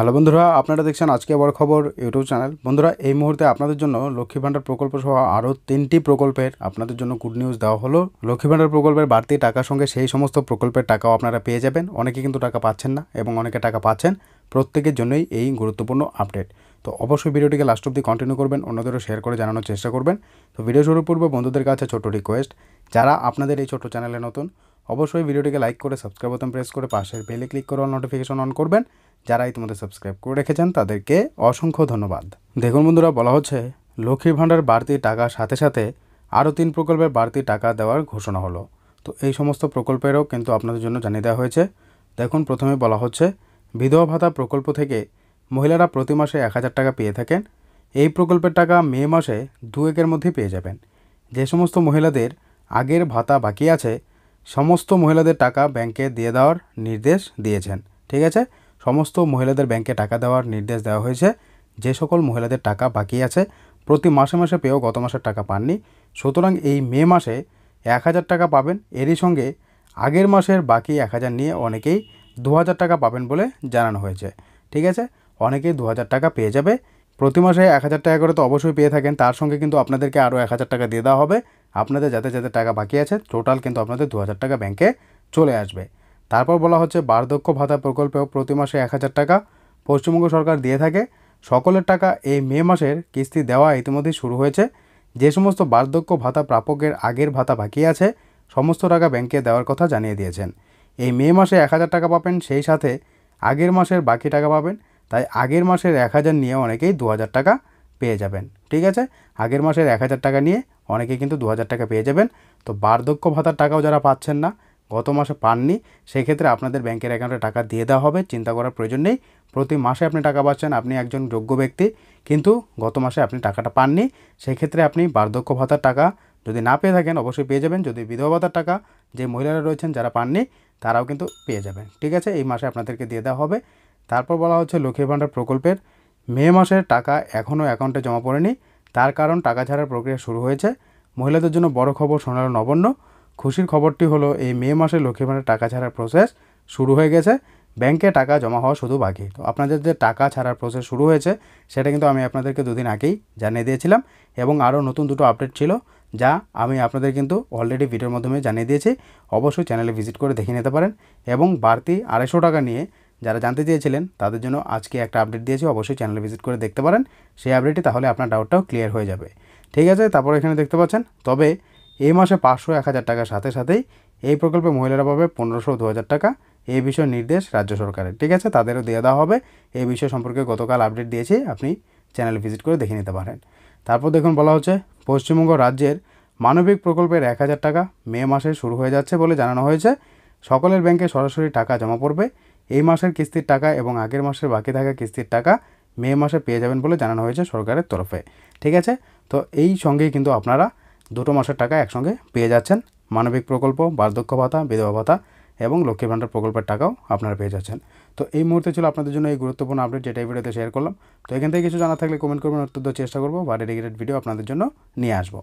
hello বন্ধুরা আপনারা দেখছেন আজকে আবার খবর ইউটিউব চ্যানেল বন্ধুরা এই মুহূর্তে আপনাদের জন্য লক্ষ্মী ভাণ্ডার প্রকল্প সহ আরও তিনটি প্রকল্পের আপনাদের জন্য গুড নিউজ দেওয়া হলো লক্ষ্মী ভাণ্ডার প্রকল্পের বাড়তি টাকার সঙ্গে সেই সমস্ত প্রকল্পের টাকাও আপনারা পেয়ে যাবেন অনেকে কিন্তু টাকা পাচ্ছেন না এবং অনেকে টাকা পাচ্ছেন প্রত্যেকের জন্যই এই গুরুত্বপূর্ণ আপডেট তো অবশ্যই ভিডিওটিকে লাস্ট অব্দি কন্টিনিউ করবেন অন্যদেরও শেয়ার করে জানানোর চেষ্টা করবেন তো ভিডিও শুরু পূর্বে বন্ধুদের কাছে ছোট রিকোয়েস্ট যারা আপনাদের এই ছোট চ্যানেলে নতুন অবশ্যই ভিডিওটিকে লাইক করে সাবস্ক্রাইব বোতাম প্রেস করে পাশের বেলে ক্লিক করে নোটিফিকেশন অন করবেন যারা তোমাদের সাবস্ক্রাইব করে রেখেছেন তাদেরকে অসংখ্য ধন্যবাদ দেখুন বন্ধুরা বলা হচ্ছে লক্ষ্মীর ভাণ্ডার বাড়তি টাকার সাথে সাথে আরও তিন প্রকল্পের বাড়তি টাকা দেওয়ার ঘোষণা হলো তো এই সমস্ত প্রকল্পেরও কিন্তু আপনাদের জন্য জানিয়ে দেওয়া হয়েছে দেখুন প্রথমে বলা হচ্ছে বিধবা ভাতা প্রকল্প থেকে মহিলারা প্রতি মাসে এক হাজার টাকা পেয়ে থাকেন এই প্রকল্পের টাকা মে মাসে দু একের মধ্যে পেয়ে যাবেন যে সমস্ত মহিলাদের আগের ভাতা বাকি আছে সমস্ত মহিলাদের টাকা ব্যাংকে দিয়ে দেওয়ার নির্দেশ দিয়েছেন ঠিক আছে সমস্ত মহিলাদের ব্যাংকে টাকা দেওয়ার নির্দেশ দেওয়া হয়েছে যে সকল মহিলাদের টাকা বাকি আছে প্রতি মাসে মাসে পেয়েও গত মাসের টাকা পাননি সুতরাং এই মে মাসে এক হাজার টাকা পাবেন এরই সঙ্গে আগের মাসের বাকি এক হাজার নিয়ে অনেকেই দু হাজার টাকা পাবেন বলে জানানো হয়েছে ঠিক আছে অনেকেই দু হাজার টাকা পেয়ে যাবে প্রতি মাসে এক হাজার টাকা করে তো অবশ্যই পেয়ে থাকেন তার সঙ্গে কিন্তু আপনাদেরকে আরও এক হাজার টাকা দিয়ে দেওয়া হবে আপনাদের যাতে যাতে টাকা বাকি আছে টোটাল কিন্তু আপনাদের দু হাজার টাকা ব্যাংকে চলে আসবে তারপর বলা হচ্ছে বার্ধক্য ভাতা প্রকল্পেও প্রতি মাসে এক হাজার টাকা পশ্চিমবঙ্গ সরকার দিয়ে থাকে সকলের টাকা এই মে মাসের কিস্তি দেওয়া ইতিমধ্যেই শুরু হয়েছে যে সমস্ত বার্ধক্য ভাতা প্রাপকের আগের ভাতা বাকি আছে সমস্ত টাকা ব্যাংকে দেওয়ার কথা জানিয়ে দিয়েছেন এই মে মাসে এক হাজার টাকা পাবেন সেই সাথে আগের মাসের বাকি টাকা পাবেন তাই আগের মাসের এক হাজার নিয়ে অনেকেই দু হাজার টাকা পেয়ে যাবেন ঠিক আছে আগের মাসের এক হাজার টাকা নিয়ে অনেকে কিন্তু দু হাজার টাকা পেয়ে যাবেন তো বার্ধক্য ভাতার টাকাও যারা পাচ্ছেন না গত মাসে পাননি সেক্ষেত্রে আপনাদের ব্যাংকের অ্যাকাউন্টে টাকা দিয়ে দেওয়া হবে চিন্তা করার প্রয়োজন নেই প্রতি মাসে আপনি টাকা পাচ্ছেন আপনি একজন যোগ্য ব্যক্তি কিন্তু গত মাসে আপনি টাকাটা পাননি সেক্ষেত্রে আপনি বার্ধক্য ভাতার টাকা যদি না পেয়ে থাকেন অবশ্যই পেয়ে যাবেন যদি বিধবা ভাতার টাকা যে মহিলারা রয়েছেন যারা পাননি তারাও কিন্তু পেয়ে যাবেন ঠিক আছে এই মাসে আপনাদেরকে দিয়ে দেওয়া হবে তারপর বলা হচ্ছে লক্ষ্মী ভাণ্ডার প্রকল্পের মে মাসের টাকা এখনও অ্যাকাউন্টে জমা পড়েনি তার কারণ টাকা ছাড়ার প্রক্রিয়া শুরু হয়েছে মহিলাদের জন্য বড় খবর শোনালো নবান্ন খুশির খবরটি হলো এই মে মাসে লক্ষ্মী টাকা ছাড়ার প্রসেস শুরু হয়ে গেছে ব্যাংকে টাকা জমা হওয়া শুধু বাকি তো আপনাদের যে টাকা ছাড়ার প্রসেস শুরু হয়েছে সেটা কিন্তু আমি আপনাদেরকে দুদিন আগেই জানিয়ে দিয়েছিলাম এবং আরও নতুন দুটো আপডেট ছিল যা আমি আপনাদের কিন্তু অলরেডি ভিডিওর মাধ্যমে জানিয়ে দিয়েছি অবশ্যই চ্যানেলে ভিজিট করে দেখে নিতে পারেন এবং বাড়তি আড়াইশো টাকা নিয়ে যারা জানতে চেয়েছিলেন তাদের জন্য আজকে একটা আপডেট দিয়েছি অবশ্যই চ্যানেলে ভিজিট করে দেখতে পারেন সেই আপডেটটি তাহলে আপনার ডাউটটাও ক্লিয়ার হয়ে যাবে ঠিক আছে তারপর এখানে দেখতে পাচ্ছেন তবে এই মাসে পাঁচশো এক হাজার টাকার সাথে সাথেই এই প্রকল্পে মহিলারা পাবে পনেরোশো দু হাজার টাকা এই বিষয়ে নির্দেশ রাজ্য সরকারের ঠিক আছে তাদেরও দিয়ে দেওয়া হবে এই বিষয় সম্পর্কে গতকাল আপডেট দিয়েছি আপনি চ্যানেল ভিজিট করে দেখে নিতে পারেন তারপর দেখুন বলা হচ্ছে পশ্চিমবঙ্গ রাজ্যের মানবিক প্রকল্পের এক হাজার টাকা মে মাসে শুরু হয়ে যাচ্ছে বলে জানানো হয়েছে সকলের ব্যাংকে সরাসরি টাকা জমা পড়বে এই মাসের কিস্তির টাকা এবং আগের মাসের বাকি থাকা কিস্তির টাকা মে মাসে পেয়ে যাবেন বলে জানানো হয়েছে সরকারের তরফে ঠিক আছে তো এই সঙ্গেই কিন্তু আপনারা দুটো মাসের টাকা একসঙ্গে পেয়ে যাচ্ছেন মানবিক প্রকল্প বার্ধক্য ভাতা বিধবা ভাতা এবং লক্ষ্মী ভাণ্ডার প্রকল্পের টাকাও আপনারা পেয়ে যাচ্ছেন তো এই মুহূর্তে ছিল আপনাদের জন্য এই গুরুত্বপূর্ণ আপডেট যেটা এই ভিডিওতে শেয়ার করলাম তো এখান থেকে কিছু জানা থাকলে কমেন্ট করবেন উত্তর দেওয়ার চেষ্টা করবো বা ডেডিকেটেড ভিডিও আপনাদের জন্য নিয়ে আসবো